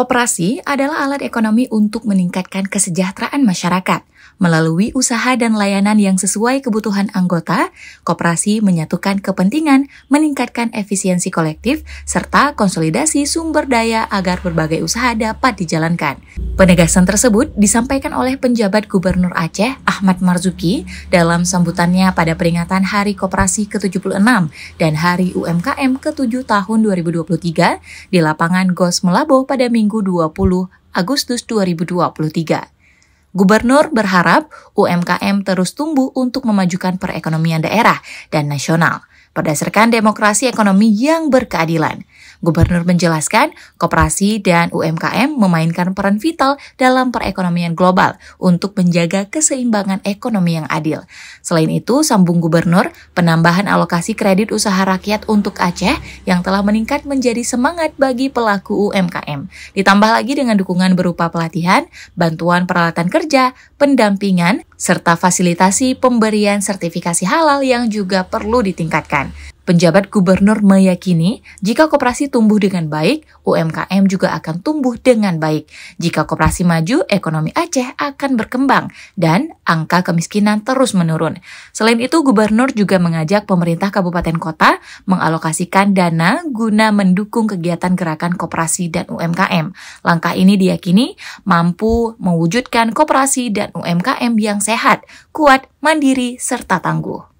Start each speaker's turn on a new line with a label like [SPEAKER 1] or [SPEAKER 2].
[SPEAKER 1] Koperasi adalah alat ekonomi untuk meningkatkan kesejahteraan masyarakat. Melalui usaha dan layanan yang sesuai kebutuhan anggota, koperasi menyatukan kepentingan, meningkatkan efisiensi kolektif, serta konsolidasi sumber daya agar berbagai usaha dapat dijalankan. Penegasan tersebut disampaikan oleh penjabat Gubernur Aceh, Ahmad Marzuki, dalam sambutannya pada peringatan Hari Koperasi ke-76 dan Hari UMKM ke-7 tahun 2023 di lapangan GOS Melabo pada minggu Minggu 20 Agustus 2023. Gubernur berharap UMKM terus tumbuh untuk memajukan perekonomian daerah dan nasional berdasarkan demokrasi ekonomi yang berkeadilan. Gubernur menjelaskan, koperasi dan UMKM memainkan peran vital dalam perekonomian global untuk menjaga keseimbangan ekonomi yang adil. Selain itu, sambung Gubernur, penambahan alokasi kredit usaha rakyat untuk Aceh yang telah meningkat menjadi semangat bagi pelaku UMKM. Ditambah lagi dengan dukungan berupa pelatihan, bantuan peralatan kerja, pendampingan, serta fasilitasi pemberian sertifikasi halal yang juga perlu ditingkatkan. Penjabat gubernur meyakini jika koperasi tumbuh dengan baik, UMKM juga akan tumbuh dengan baik. Jika koperasi maju, ekonomi Aceh akan berkembang dan angka kemiskinan terus menurun. Selain itu, gubernur juga mengajak pemerintah kabupaten kota mengalokasikan dana guna mendukung kegiatan gerakan koperasi dan UMKM. Langkah ini diyakini mampu mewujudkan koperasi dan UMKM yang sehat, kuat, mandiri, serta tangguh.